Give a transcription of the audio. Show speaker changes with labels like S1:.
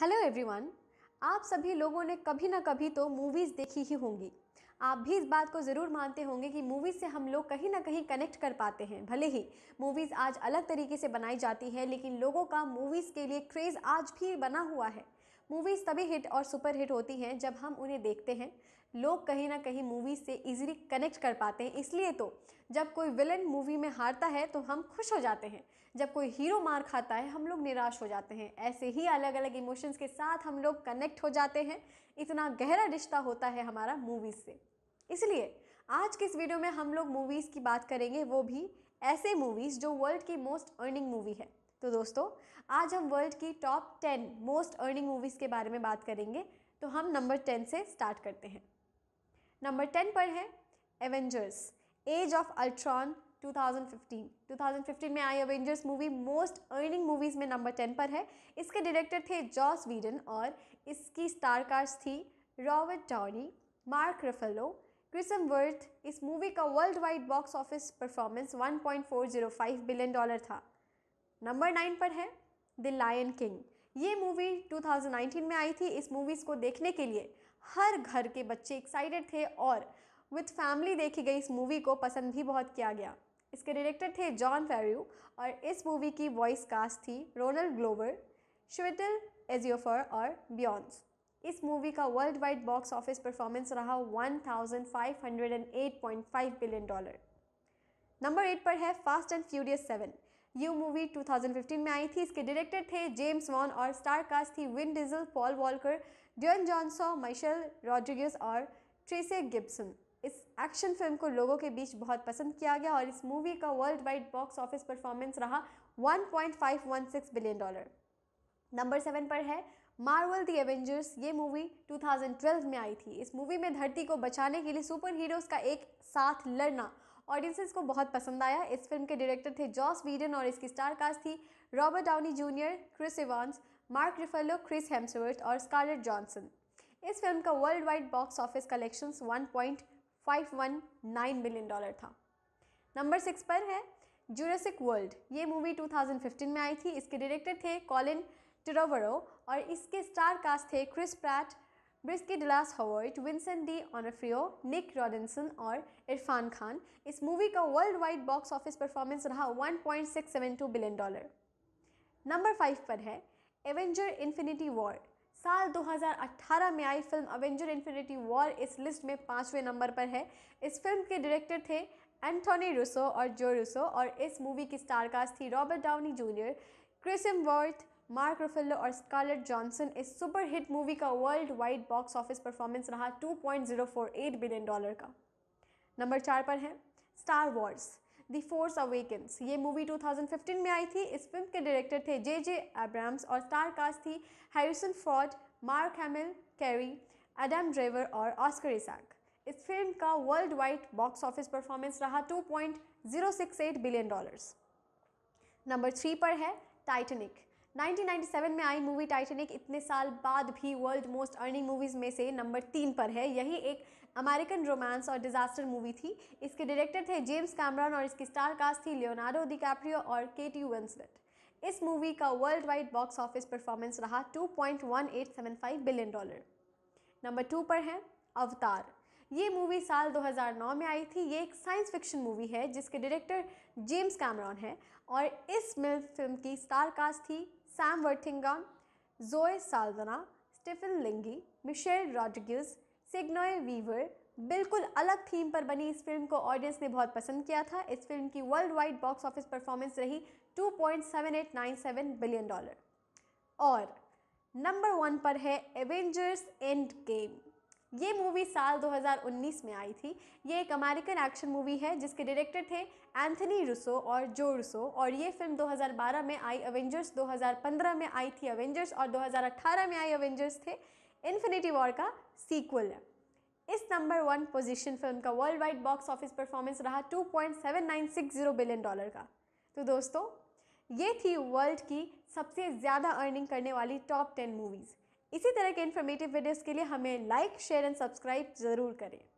S1: hello everyone आप सभी लोगों ने कभी ना कभी तो मूवीज़ देखी ही होंगी आप भी इस बात को ज़रूर मानते होंगे कि मूवीज़ से हम लोग कहीं ना कहीं कनेक्ट कर पाते हैं भले ही मूवीज़ आज अलग तरीके से बनाई जाती हैं लेकिन लोगों का मूवीज़ के लिए क्रेज़ आज भी बना हुआ है मूवीज़ तभी हिट और सुपर हिट होती हैं जब हम उन्हें देखते हैं लोग कहीं ना कहीं मूवीज़ से इजीली कनेक्ट कर पाते हैं इसलिए तो जब कोई विलन मूवी में हारता है तो हम खुश हो जाते हैं जब कोई हीरो मार खाता है हम लोग निराश हो जाते हैं ऐसे ही अलग अलग इमोशंस के साथ हम लोग कनेक्ट हो जाते हैं इतना गहरा रिश्ता होता है हमारा मूवीज़ से इसलिए आज के इस वीडियो में हम लोग मूवीज़ की बात करेंगे वो भी ऐसे मूवीज़ जो वर्ल्ड की मोस्ट अर्निंग मूवी है तो दोस्तों आज हम वर्ल्ड की top ten most earning movies के बारे में बात करेंगे तो हम नंबर टेन से स्टार्ट करते हैं नंबर टेन पर है एवेंजर्स एज ऑफ अल्ट्रॉन 2015 2015 में आई Avengers movie most earning movies में नंबर टेन पर है इसके डायरेक्टर थे जॉस वीडन और इसकी स्टारकास्ट थी Robert Downey Mark Ruffalo Chris Hemsworth इस मूवी का worldwide box office performance 1.405 billion dollar था नंबर नाइन पर है द लायन किंग ये मूवी 2019 में आई थी इस मूवीज़ को देखने के लिए हर घर के बच्चे एक्साइटेड थे और विथ फैमिली देखी गई इस मूवी को पसंद भी बहुत किया गया इसके डायरेक्टर थे जॉन फेरू और इस मूवी की वॉइस कास्ट थी रोनल्ड ग्लोवर श्विटल एजियोफर और बियॉन्स इस मूवी का worldwide box office performance रहा 1508.5 बिलियन डॉलर नंबर एट पर है फास्ट एंड फ्यूरियस सेवन यू मूवी 2015 में आई थी इसके डायरेक्टर थे जेम्स वॉन और स्टार कास्ट थी Vin Diesel Paul Walker Dwayne Johnson Michelle Rodriguez और ट्रेसे गिब्सन इस एक्शन फिल्म को लोगों के बीच बहुत पसंद किया गया और इस मूवी का worldwide box office performance रहा 1.516 बिलियन डॉलर नंबर सेवन पर है मार्वल द एवेंजर्स ये मूवी 2012 में आई थी इस मूवी में धरती को बचाने के लिए सुपर हीरोज़ का एक साथ लड़ना ऑडियंसेस को बहुत पसंद आया इस फिल्म के डायरेक्टर थे जॉस वीडन और इसकी स्टार कास्ट थी Robert Downey junior Chris Evans Mark Ruffalo Chris Hemsworth और स्कारलेट जॉनसन इस फिल्म का worldwide box office collection one million dollar था नंबर सिक्स पर है जूरेसिक वर्ल्ड ये मूवी 2015 में आई थी इसके डायरेक्टर थे कॉलिन ट्रोवरो और इसके स्टार कास्ट थे Chris Pratt Bryce Dallas Howard, Vincent D'Onofrio Nick Robinson और इरफान खान इस मूवी का worldwide box office performance रहा 1.672 बिलियन डॉलर नंबर फाइव पर है एवेंजर इन्फिनिटी वॉर साल 2018 में आई फिल्म एवेंजर इन्फिनिटी वॉर इस लिस्ट में पाँचवें नंबर पर है इस फिल्म के डायरेक्टर थे एंथोनी रूसो और जो रूसो और इस मूवी की स्टारकास्ट थी Robert Downey junior Chris Hemsworth Mark Ruffalo और स्कारलेट जॉनसन इस सुपर हिट मूवी का worldwide box office performance रहा 2.048 बिलियन डॉलर का नंबर चार पर है Star Wars the Force Awakens ये मूवी 2015 में आई थी इस फिल्म के डायरेक्टर थे जे जे एब्राम्स और स्टार कास्ट थी Harrison Ford Mark Hamill Carrie Adam Driver और ऑस्कर इसाक इस फिल्म का worldwide box office performance रहा 2.068 बिलियन डॉलर्स नंबर थ्री पर है टाइटनिक 1997 में आई मूवी टाइटेनिक इतने साल बाद भी वर्ल्ड मोस्ट अर्निंग मूवीज़ में से नंबर तीन पर है यही एक अमेरिकन रोमांस और डिज़ास्टर मूवी थी इसके डायरेक्टर थे जेम्स कैमरन और इसकी स्टार कास्ट थी लियोनार्डो डिकैप्रियो और केटी वेंसलेट इस मूवी का worldwide box office performance रहा 2.1875 बिलियन डॉलर नंबर टू पर है अवतार ये मूवी साल 2009 में आई थी ये एक साइंस फिक्शन मूवी है जिसके डायरेक्टर जेम्स कैमरॉन है और इस मिल फिल्म की स्टार कास्ट थी Sam Worthington Zoe Saldana Stephen Lang Michelle Rodriguez Sigourney Weaver बिल्कुल अलग थीम पर बनी इस फिल्म को ऑडियंस ने बहुत पसंद किया था इस फिल्म की worldwide box office performance रही 2.7897 बिलियन डॉलर और नंबर वन पर है एवेंजर्स एंड गेम ये मूवी साल 2019 में आई थी ये एक अमेरिकन एक्शन मूवी है जिसके डायरेक्टर थे एंथनी रुसो और जो रुसो और ये फिल्म 2012 में आई एवेंजर्स 2015 में आई थी एवेंजर्स और 2018 में आई एवेंजर्स थे इन्फिनिटी वॉर का सीक्वल है इस नंबर वन पोजीशन फिल्म का worldwide box office performance रहा टू बिलियन डॉलर का तो दोस्तों ये थी वर्ल्ड की सबसे ज़्यादा अर्निंग करने वाली टॉप टेन मूवीज़ इसी तरह के इन्फॉर्मेटिव वीडियोस के लिए हमें लाइक शेयर एंड सब्सक्राइब ज़रूर करें